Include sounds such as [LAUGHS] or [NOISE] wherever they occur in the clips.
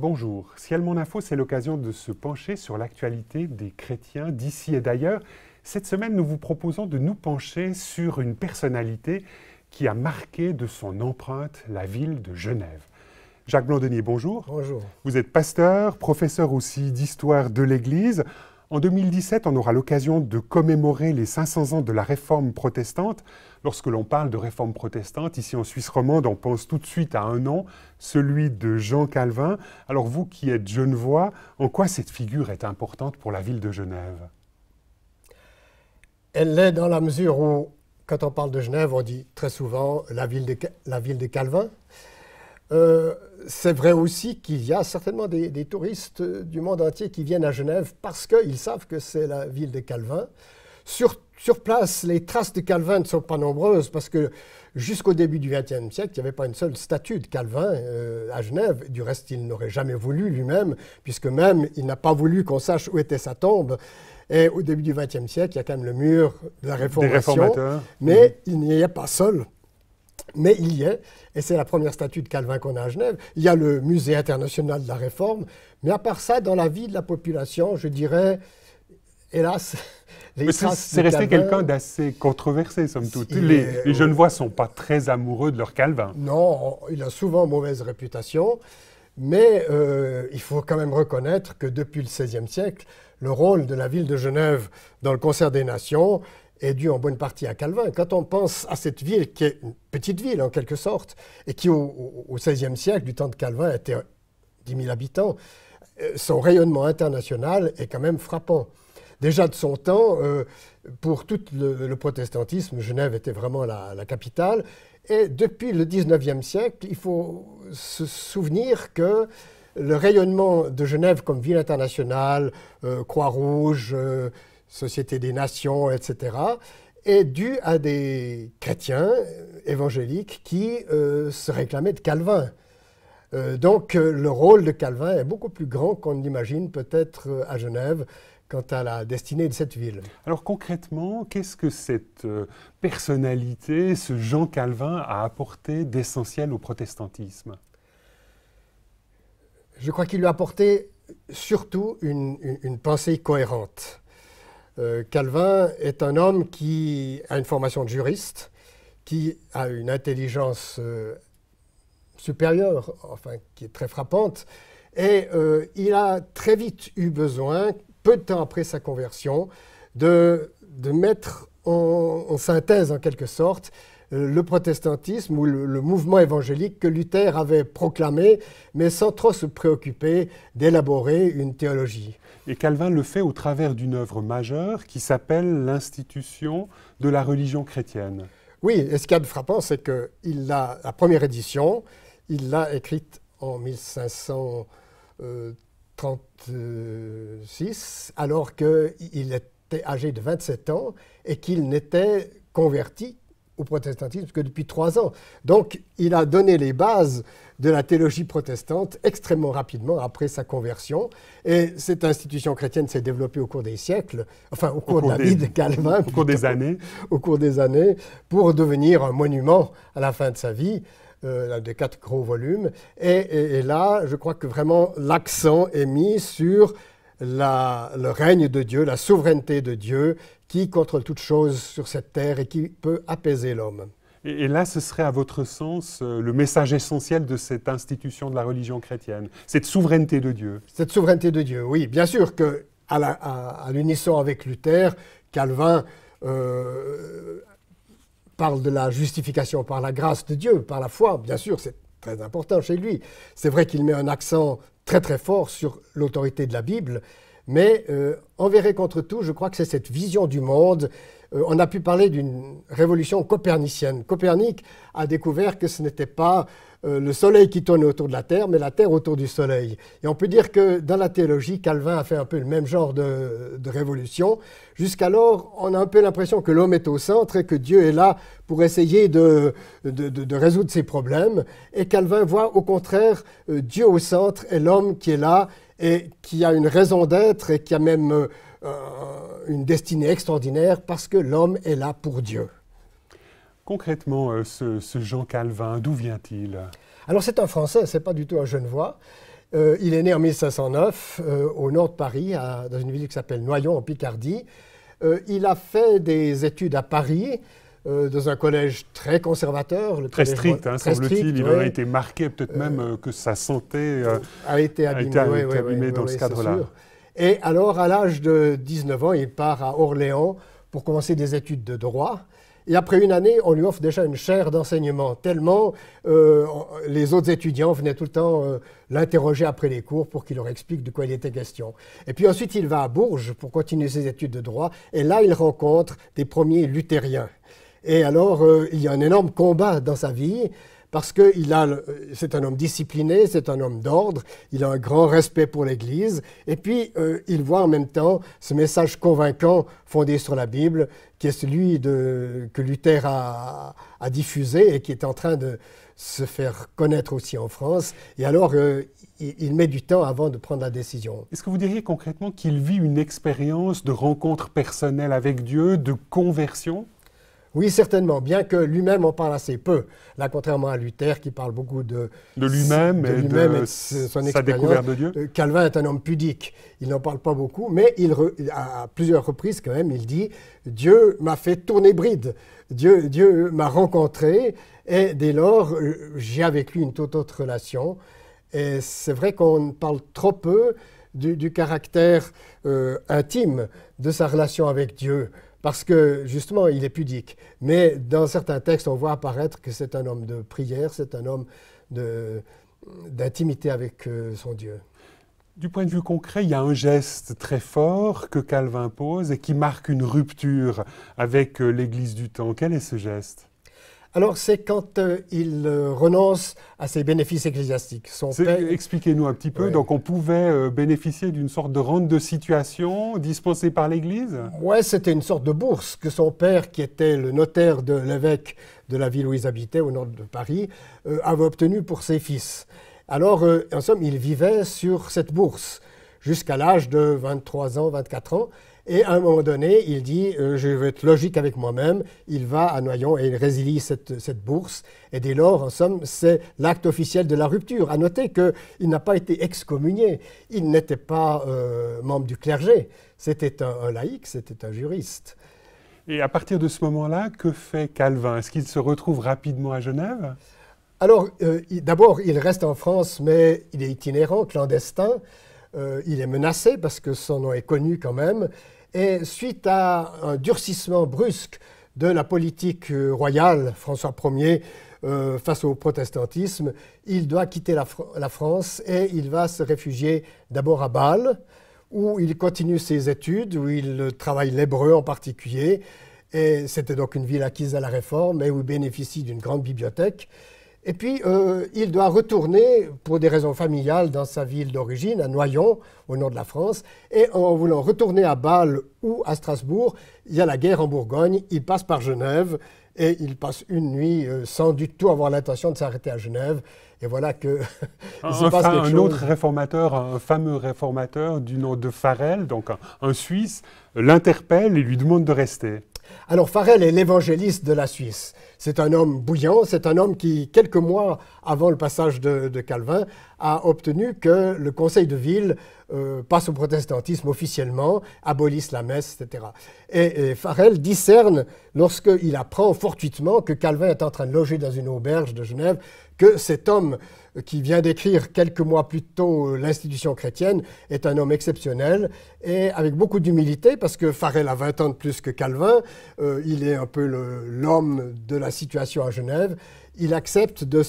Bonjour, Ciel Mon Info, c'est l'occasion de se pencher sur l'actualité des chrétiens d'ici et d'ailleurs. Cette semaine, nous vous proposons de nous pencher sur une personnalité qui a marqué de son empreinte la ville de Genève. Jacques Blondenier, bonjour. Bonjour. Vous êtes pasteur, professeur aussi d'histoire de l'Église. En 2017, on aura l'occasion de commémorer les 500 ans de la réforme protestante. Lorsque l'on parle de réforme protestante, ici en Suisse romande, on pense tout de suite à un nom, celui de Jean Calvin. Alors vous qui êtes genevois, en quoi cette figure est importante pour la ville de Genève Elle l'est dans la mesure où, quand on parle de Genève, on dit très souvent la ville de, la ville de Calvin. Euh, c'est vrai aussi qu'il y a certainement des, touristes du monde entier qui viennent à Genève parce qu'ils savent que c'est la ville de Calvin. Sur, sur, place, les traces de Calvin ne sont pas nombreuses parce que jusqu'au début du XXe siècle, il n'y avait pas une seule statue de Calvin euh, à Genève. Du reste, il n'aurait jamais voulu lui-même, puisque même il n'a pas voulu qu'on sache où était sa tombe. Et au début du XXe siècle, il y a quand même le mur de la Réformation, mais mmh. il n'y est pas seul mais il y est, et c'est la première statue de Calvin qu'on a à Genève. Il y a le musée international de la Réforme, mais à part ça, dans la vie de la population, je dirais, hélas, [LAUGHS] c'est resté quelqu'un d'assez controversé, somme toute. Les, Genevois ne sont pas très amoureux de leur Calvin. Non, il a souvent mauvaise réputation, mais euh, il faut quand même reconnaître que depuis le XVIe siècle, le rôle de la ville de Genève dans le concert des nations est dû en bonne partie à Calvin. Quand on pense à cette ville, qui est une petite ville en quelque sorte, et qui au XVIe siècle, du temps de Calvin, était 10 euh, 000 habitants, euh, son rayonnement international est quand même frappant. Déjà de son temps, euh, pour tout le, protestantisme, Genève était vraiment la, capitale. Et depuis le XIXe siècle, il faut se souvenir que le rayonnement de Genève comme ville internationale, Croix-Rouge, Société des Nations, etc., est due à des chrétiens évangéliques qui euh, se réclamaient de Calvin. Euh, donc euh, le rôle de Calvin est beaucoup plus grand qu'on imagine peut-être à Genève quant à la destinée de cette ville. Alors concrètement, qu'est-ce que cette personnalité, ce Jean Calvin, a apporté d'essentiel au protestantisme Je crois qu'il lui a apporté surtout une pensée cohérente. Euh, Calvin est un homme qui a une formation de juriste, qui a une intelligence euh, supérieure, enfin qui est très frappante, et euh, il a très vite eu besoin, peu de temps après sa conversion, de, mettre en synthèse en quelque sorte euh, le protestantisme ou le, mouvement évangélique que Luther avait proclamé, mais sans trop se préoccuper d'élaborer une théologie. Et Calvin le fait au travers d'une œuvre majeure qui s'appelle l'institution de la religion chrétienne. Oui, et ce qui est frappant, c'est que il a, la première édition, il l'a écrite en 1536, alors qu'il était âgé de 27 ans et qu'il n'était converti au protestantisme que depuis trois ans. Donc il a donné les bases de la théologie protestante extrêmement rapidement après sa conversion. Et cette institution chrétienne s'est développée au cours des siècles, enfin au cours, de la vie de Calvin. Au cours des années. Au cours des années, pour devenir un monument à la fin de sa vie. Euh, de quatre gros volumes. Et, là, je crois que vraiment l'accent est mis sur le règne de Dieu, la souveraineté de Dieu, qui contrôle toute chose sur cette terre et qui peut apaiser l'homme. Et là, ce serait à votre sens euh, le message essentiel de cette institution de la religion chrétienne, cette souveraineté de Dieu. Cette souveraineté de Dieu, oui. Bien sûr que à l'unisson avec Luther, Calvin euh, parle de la justification par la grâce de Dieu, par la foi. Bien sûr, c'est très important chez lui. C'est vrai qu'il met un accent très très fort sur l'autorité de la Bible mais en euh, envers contre tout, je crois que c'est cette vision du monde. Euh, on a pu parler d'une révolution copernicienne. Copernic a découvert que ce n'était pas euh, le Soleil qui tournait autour de la Terre, mais la Terre autour du Soleil. Et on peut dire que dans la théologie, Calvin a fait un peu le même genre de, révolution. Jusqu'alors, on a un peu l'impression que l'homme est au centre et que Dieu est là pour essayer de, de résoudre ses problèmes. Et Calvin voit au contraire Dieu au centre et l'homme qui est là et qui a une raison d'être et qui a même euh, une destinée extraordinaire parce que l'homme est là pour Dieu. Concrètement, euh, ce, Jean Calvin, d'où vient-il Alors c'est un Français, c'est pas du tout un Genevois. Euh, il est né en 1509 au nord de Paris, dans une ville qui s'appelle Noyon en Picardie. il a fait des études à Paris euh, dans un collège très conservateur. Le très hein, strict, semble-t-il. Il, été marqué, peut-être euh, même euh, que sa santé a été abîmée, dans ce cadre-là. Et alors, à l'âge de 19 ans, il part à Orléans pour commencer des études de droit. Et après une année, on lui offre déjà une chaire d'enseignement, tellement les autres étudiants venaient tout le temps l'interroger après les cours pour qu'il leur explique de quoi il était question. Et puis ensuite, il va à Bourges pour continuer ses études de droit, et là, il rencontre des premiers luthériens. Et alors, euh, il y a un énorme combat dans sa vie parce que euh, c'est un homme discipliné, c'est un homme d'ordre, il a un grand respect pour l'Église, et puis euh, il voit en même temps ce message convaincant fondé sur la Bible, qui est celui que Luther a, diffusé et qui est en train de se faire connaître aussi en France. Et alors, il, met du temps avant de prendre la décision. Est-ce que vous diriez concrètement qu'il vit une expérience de rencontre personnelle avec Dieu, de conversion oui, certainement, bien que lui-même en parle assez peu. Là, contrairement à Luther, qui parle beaucoup de, lui-même et, de sa découverte de Dieu. Euh, Calvin est un homme pudique. Il n'en parle pas beaucoup, mais il à plusieurs reprises, quand même, il dit Dieu m'a fait tourner bride. Dieu, Dieu m'a rencontré. Et dès lors, euh, j'ai avec lui une toute autre relation. Et c'est vrai qu'on parle trop peu du, caractère euh, intime de sa relation avec Dieu parce que justement, il est pudique. Mais dans certains textes, on voit apparaître que c'est un homme de prière, c'est un homme d'intimité avec euh, son Dieu. Du point de vue concret, il y a un geste très fort que Calvin pose et qui marque une rupture avec euh, l'Église du temps. Quel est ce geste alors, c'est quand euh, il euh, renonce à ses bénéfices ecclésiastiques. Expliquez-nous un petit peu. Donc, on pouvait euh, bénéficier d'une sorte de rente de situation dispensée par l'Église Oui, c'était une sorte de bourse que son père, qui était le notaire de l'évêque de la ville où ils habitaient, au nord de Paris, avait obtenu pour ses fils. Alors, en somme, il vivait sur cette bourse jusqu'à l'âge de 23 ans, 24 ans. Et à un moment donné, il dit euh, Je vais être logique avec moi-même. Il va à Noyon et il résilie cette, cette bourse. Et dès lors, en somme, c'est l'acte officiel de la rupture. À noter qu'il n'a pas été excommunié il n'était pas euh, membre du clergé c'était un, laïc c'était un juriste. Et à partir de ce moment-là, que fait Calvin Est-ce qu'il se retrouve rapidement à Genève alors, euh, d'abord, il reste en France, mais il est itinérant, clandestin. il est menacé parce que son nom est connu quand même. Et suite à un durcissement brusque de la politique euh, royale, François Ier, euh, face au protestantisme, il doit quitter la, France et il va se réfugier d'abord à Bâle, où il continue ses études, où il travaille l'hébreu en particulier. Et c'était donc une ville acquise à la Réforme et où il bénéficie d'une grande bibliothèque. Et puis, euh, il doit retourner, pour des raisons familiales, dans sa ville d'origine, à Noyon, au nord de la France. Et en voulant retourner à Bâle ou à Strasbourg, il y a la guerre en Bourgogne, il passe par Genève, et il passe une nuit euh, sans du tout avoir l'intention de s'arrêter à Genève. Et voilà que. [LAUGHS] passe un, autre réformateur, un fameux réformateur du nom de Farel, donc un, un Suisse, l'interpelle et lui demande de rester. Alors Farel est l'évangéliste de la Suisse. C'est un homme bouillant, c'est un homme qui, quelques mois avant le passage de, Calvin, a obtenu que le conseil de ville euh, passe au protestantisme officiellement, abolisse la messe, etc. Et, et Farel discerne, lorsqu'il apprend fortuitement que Calvin est en train de loger dans une auberge de Genève, que cet homme qui vient d'écrire quelques mois plus tôt euh, l'institution chrétienne est un homme exceptionnel et avec beaucoup d'humilité, parce que Farel a 20 ans de plus que Calvin, euh, il est un peu l'homme de la la situation à Genève, il accepte de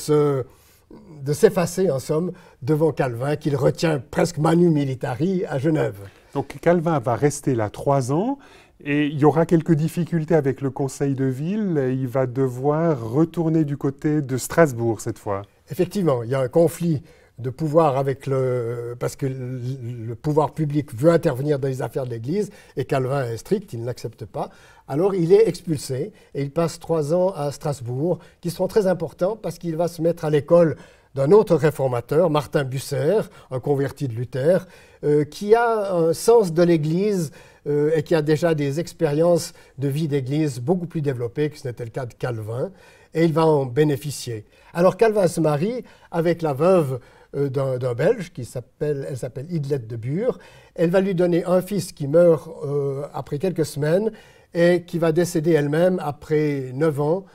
de s'effacer en somme devant Calvin qu'il retient presque manu militari à Genève. Donc Calvin va rester là trois ans et il y aura quelques difficultés avec le conseil de ville. Il va devoir retourner du côté de Strasbourg cette fois. Effectivement, il y a un conflit de pouvoir avec le. parce que le pouvoir public veut intervenir dans les affaires de l'Église et Calvin est strict, il n'accepte pas. Alors il est expulsé et il passe trois ans à Strasbourg, qui sont très importants parce qu'il va se mettre à l'école d'un autre réformateur, Martin Busser, un converti de Luther, euh, qui a un sens de l'Église euh, et qui a déjà des expériences de vie d'Église beaucoup plus développées que ce n'était le cas de Calvin, et il va en bénéficier. Alors Calvin se marie avec la veuve euh, d'un Belge qui s'appelle, elle s'appelle Idlette de Bure. Elle va lui donner un fils qui meurt euh, après quelques semaines et qui va décéder elle-même après 9 ans.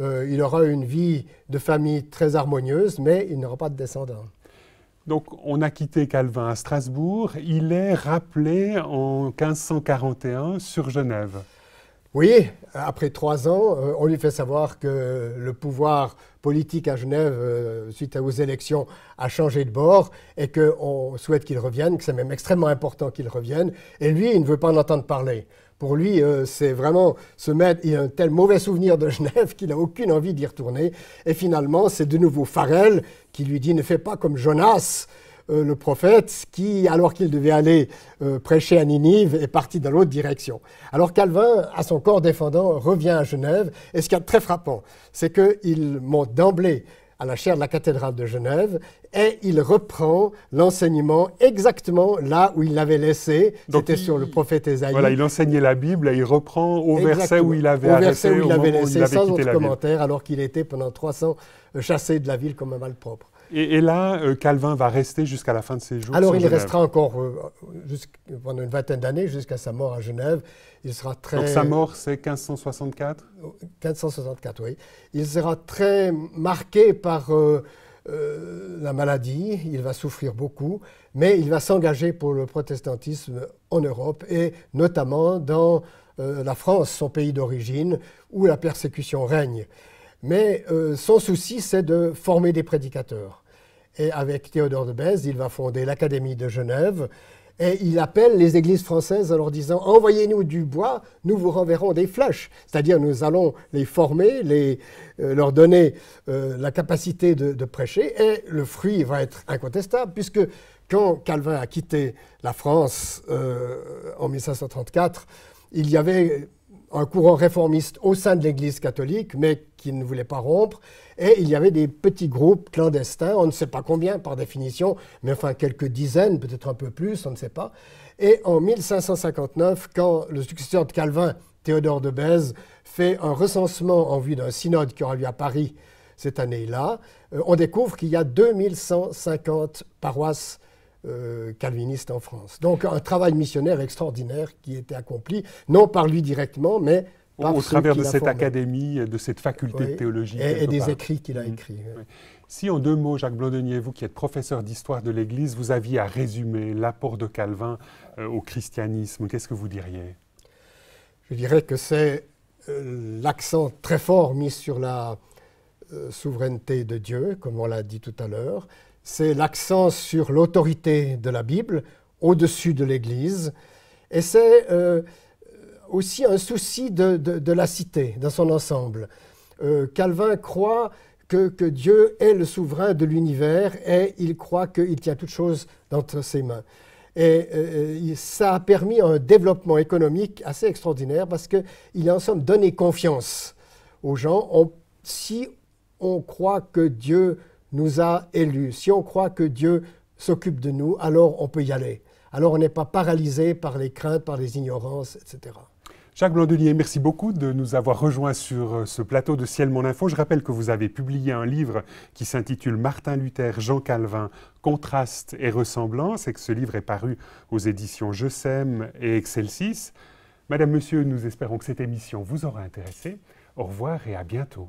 Euh, il aura une vie de famille très harmonieuse, mais il n'aura pas de descendants. Donc on a quitté Calvin à Strasbourg, il est rappelé en 1541 sur Genève. Oui, après trois ans, euh, on lui fait savoir que le pouvoir politique à Genève, euh, suite aux élections, a changé de bord et qu'on souhaite qu'il revienne, que c'est même extrêmement important qu'il revienne. Et lui, il ne veut pas en entendre parler. Pour lui, euh, c'est vraiment se mettre. Il a un tel mauvais souvenir de [LAUGHS] Genève qu'il n'a aucune envie d'y retourner. Et finalement, c'est de nouveau Farel qui lui dit Ne fais pas comme Jonas. Euh, le prophète qui, alors qu'il devait aller euh, prêcher à Ninive, est parti dans l'autre direction. Alors Calvin, à son corps défendant, revient à Genève. Et ce qui est très frappant, c'est qu'il monte d'emblée à la chaire de la cathédrale de Genève et il reprend l'enseignement exactement là où il l'avait laissé. C'était sur le prophète Esaïe. – Voilà, il enseignait la Bible et il reprend au verset où il avait, où il avait laissé, sans autre commentaire, alors qu'il était pendant 300 chassé de la ville comme un malpropre. Et, là, euh, Calvin va rester jusqu'à la fin de ses jours. Alors, il restera encore euh, pendant une vingtaine d'années, jusqu'à sa mort à Genève. Il sera très. Donc, sa mort, c'est 1564 1564, oui. Il sera très marqué par. Euh, la maladie, il va souffrir beaucoup, mais il va s'engager pour le protestantisme en Europe et notamment dans la France, son pays d'origine, où la persécution règne. Mais son souci, c'est de former des prédicateurs. Et avec Théodore de Bèze, il va fonder l'Académie de Genève. Et il appelle les églises françaises en leur disant Envoyez-nous du bois, nous vous renverrons des flèches. C'est-à-dire, nous allons les former, les, euh, leur donner euh, la capacité de, prêcher, et le fruit va être incontestable, puisque quand Calvin a quitté la France euh, en 1534, il y avait un courant réformiste au sein de l'Église catholique, mais qui ne voulait pas rompre. Et il y avait des petits groupes clandestins, on ne sait pas combien par définition, mais enfin quelques dizaines, peut-être un peu plus, on ne sait pas. Et en 1559, quand le successeur de Calvin, Théodore de Bèze, fait un recensement en vue d'un synode qui aura lieu à Paris cette année-là, euh, on découvre qu'il y a 2150 paroisses euh, calviniste en France. Donc un travail missionnaire extraordinaire qui était accompli, non par lui directement, mais par au, au travers de cette académie, euh, de cette faculté de théologie. Et, des écrits qu'il a mmh. écrits. Si en deux mots, Jacques Blondenier, vous qui êtes professeur d'histoire de l'Église, vous aviez à résumer l'apport de Calvin euh, au christianisme, qu'est-ce que vous diriez Je dirais que c'est l'accent très fort mis sur la souveraineté de Dieu, comme on l'a dit tout à l'heure, c'est l'accent sur l'autorité de la Bible au-dessus de l'Église, et c'est euh, aussi un souci de, la cité dans son ensemble. Euh, Calvin croit que, Dieu est le souverain de l'univers et il croit qu'il tient toutes choses entre ses mains. Et euh, ça a permis un développement économique assez extraordinaire parce qu'il a en somme donné confiance aux gens. si on croit que Dieu nous a élus, si on croit que Dieu s'occupe de nous, alors on peut y aller. Alors on n'est pas paralysé par les craintes, par les ignorances, etc. Jacques Blandelier, merci beaucoup de nous avoir rejoints sur euh, ce plateau de Ciel Mon Info. Je rappelle que vous avez publié un livre qui s'intitule Martin Luther, Jean Calvin, Contraste et Ressemblance, et que ce livre est paru aux éditions Je Sème et Excelsis. Madame, Monsieur, nous espérons que cette émission vous aura intéressé. Au revoir et à bientôt.